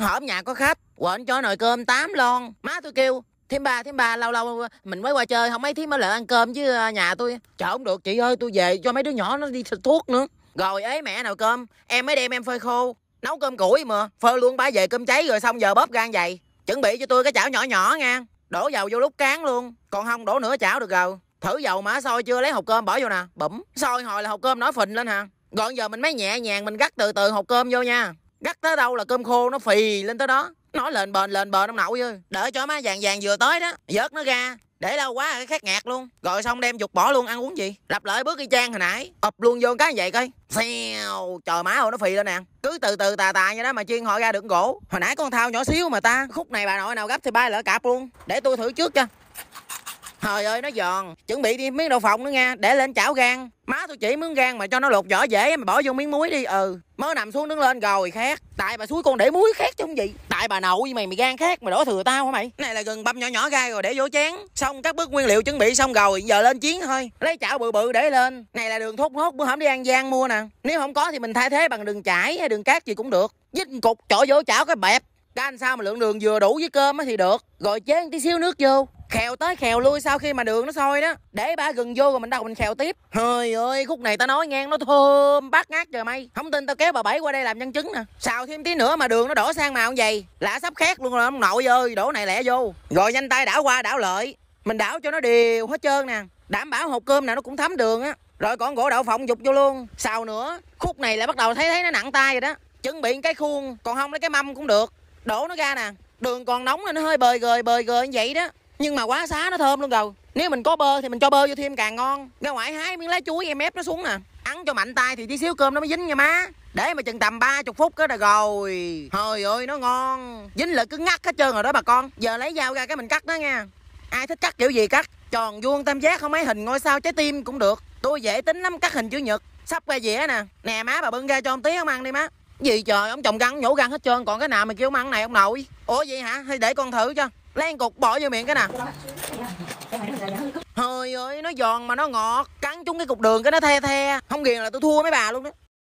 hổm nhà có khách quên cho nồi cơm 8 lon má tôi kêu thêm ba thêm ba lâu lâu mình mới qua chơi không mấy thím mới lại ăn cơm chứ ờ, nhà tôi chợ không được chị ơi tôi về cho mấy đứa nhỏ nó đi thuốc nữa rồi ấy mẹ nào cơm em mới đem em phơi khô nấu cơm củi mà phơi luôn bá về cơm cháy rồi xong giờ bóp gan vậy chuẩn bị cho tôi cái chảo nhỏ nhỏ nha đổ dầu vô lúc cán luôn còn không đổ nửa chảo được rồi thử dầu mà sôi chưa lấy hộp cơm bỏ vô nè bẩm sôi hồi là hộp cơm nổi phình lên hả gọn giờ mình mới nhẹ nhàng mình gắt từ từ hộp cơm vô nha gắt tới đâu là cơm khô nó phì lên tới đó nó lên bền lên bền ông nậu chứ để cho má vàng vàng vừa tới đó vớt nó ra để đâu quá cái khát ngạt luôn rồi xong đem dục bỏ luôn ăn uống gì lặp lại bước y chang hồi nãy ụp luôn vô cái vậy coi xèo trời má ơi nó phì lên nè cứ từ từ tà tà như đó mà chiên họ ra được gỗ hồi nãy con thao nhỏ xíu mà ta khúc này bà nội nào gấp thì bay lỡ cạp luôn để tôi thử trước cho Trời ơi nó giòn Chuẩn bị đi miếng đậu phộng nữa nha Để lên chảo gan Má tôi chỉ miếng gan mà cho nó lột vỏ dễ Mà bỏ vô miếng muối đi ừ Mới nằm xuống đứng lên rồi khát Tại bà suối con để muối khác chứ không gì Tại bà nậu gì mày mày gan khác Mày đổ thừa tao hả mày Này là gừng băm nhỏ nhỏ gai rồi để vô chén Xong các bước nguyên liệu chuẩn bị xong rồi Giờ lên chiến thôi Lấy chảo bự bự để lên Này là đường thốt nốt bữa hổm đi ăn Giang mua nè Nếu không có thì mình thay thế bằng đường chải hay đường cát gì cũng được dính cục trội vô chảo cái bẹp Canh sao mà lượng đường vừa đủ với cơm thì được Rồi chén tí xíu nước vô khèo tới khèo lui sau khi mà đường nó sôi đó để ba gừng vô rồi mình đâu mình khèo tiếp trời ơi khúc này tao nói ngang nó thơm bát ngát trời mày không tin tao kéo bà bảy qua đây làm nhân chứng nè xào thêm tí nữa mà đường nó đổ sang màu vậy lạ sắp khét luôn rồi ông nội ơi đổ này lẹ vô rồi nhanh tay đảo qua đảo lợi mình đảo cho nó đều hết trơn nè đảm bảo hộp cơm nào nó cũng thấm đường á rồi còn gỗ đậu phộng dục vô luôn xào nữa khúc này lại bắt đầu thấy thấy nó nặng tay rồi đó chuẩn bị cái khuôn còn không lấy cái mâm cũng được đổ nó ra nè đường còn nóng nên nó hơi bời gời bời gời như vậy đó nhưng mà quá xá nó thơm luôn rồi nếu mình có bơ thì mình cho bơ vô thêm càng ngon ra ngoài hái miếng lá chuối em ép nó xuống nè ăn cho mạnh tay thì tí xíu cơm nó mới dính nha má để mà chừng tầm 30 phút đó là rồi thôi ơi nó ngon Dính lợi cứ ngắt hết trơn rồi đó bà con Giờ lấy dao ra cái mình cắt nó nha Ai thích cắt kiểu gì cắt Tròn vuông tam giác không mấy hình ngôi sao trái tim cũng được Tôi dễ tính lắm cắt hình chữ nhật Sắp ra dĩa nè Nè má bà bưng ra cho ông tí ông ăn đi má Gì trời ông chồng găng nhổ găng hết trơn Còn cái nào mà kêu ông ăn này ông nội Ủa vậy hả hay để con thử cho Lan cục bỏ vô miệng cái nè Trời ơi nó giòn mà nó ngọt Cắn chúng cái cục đường cái nó the the Không ghiền là tôi thua mấy bà luôn đó